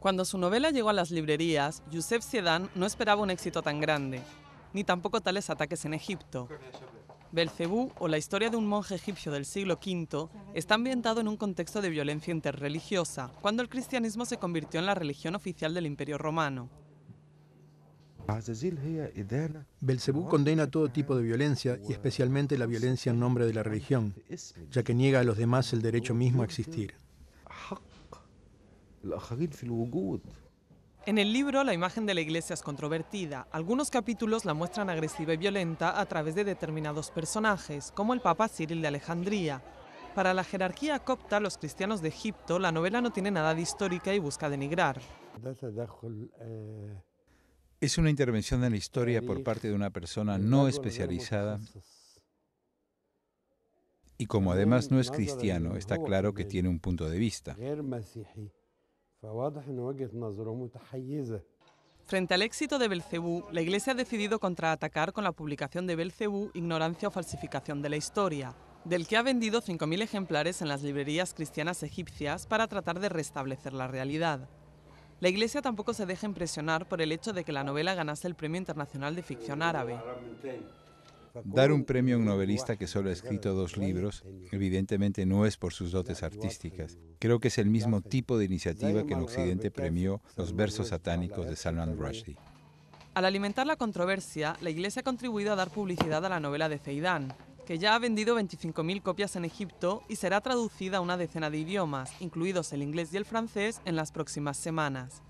Cuando su novela llegó a las librerías, Youssef Siedan no esperaba un éxito tan grande, ni tampoco tales ataques en Egipto. Belcebú o la historia de un monje egipcio del siglo V está ambientado en un contexto de violencia interreligiosa, cuando el cristianismo se convirtió en la religión oficial del Imperio Romano. Belcebú condena todo tipo de violencia y especialmente la violencia en nombre de la religión, ya que niega a los demás el derecho mismo a existir. En el libro, la imagen de la iglesia es controvertida. Algunos capítulos la muestran agresiva y violenta a través de determinados personajes, como el Papa Cyril de Alejandría. Para la jerarquía copta, los cristianos de Egipto, la novela no tiene nada de histórica y busca denigrar. Es una intervención en la historia por parte de una persona no especializada y como además no es cristiano, está claro que tiene un punto de vista. Frente al éxito de Belcebú, la Iglesia ha decidido contraatacar con la publicación de Belcebú Ignorancia o falsificación de la historia, del que ha vendido 5.000 ejemplares en las librerías cristianas egipcias para tratar de restablecer la realidad. La Iglesia tampoco se deja impresionar por el hecho de que la novela ganase el Premio Internacional de Ficción Árabe. Dar un premio a un novelista que solo ha escrito dos libros, evidentemente no es por sus dotes artísticas. Creo que es el mismo tipo de iniciativa que en Occidente premió los versos satánicos de Salman Rushdie. Al alimentar la controversia, la Iglesia ha contribuido a dar publicidad a la novela de Zeydán que ya ha vendido 25.000 copias en Egipto y será traducida a una decena de idiomas, incluidos el inglés y el francés, en las próximas semanas.